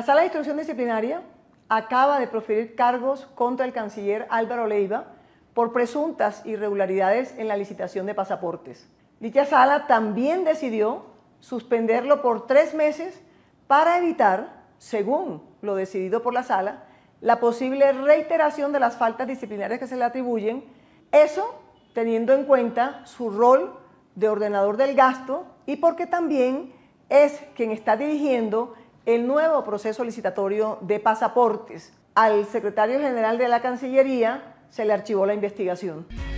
La Sala de Instrucción Disciplinaria acaba de proferir cargos contra el canciller Álvaro Leiva por presuntas irregularidades en la licitación de pasaportes. Dicha sala también decidió suspenderlo por tres meses para evitar, según lo decidido por la sala, la posible reiteración de las faltas disciplinarias que se le atribuyen, eso teniendo en cuenta su rol de ordenador del gasto y porque también es quien está dirigiendo el nuevo proceso licitatorio de pasaportes. Al secretario general de la Cancillería se le archivó la investigación.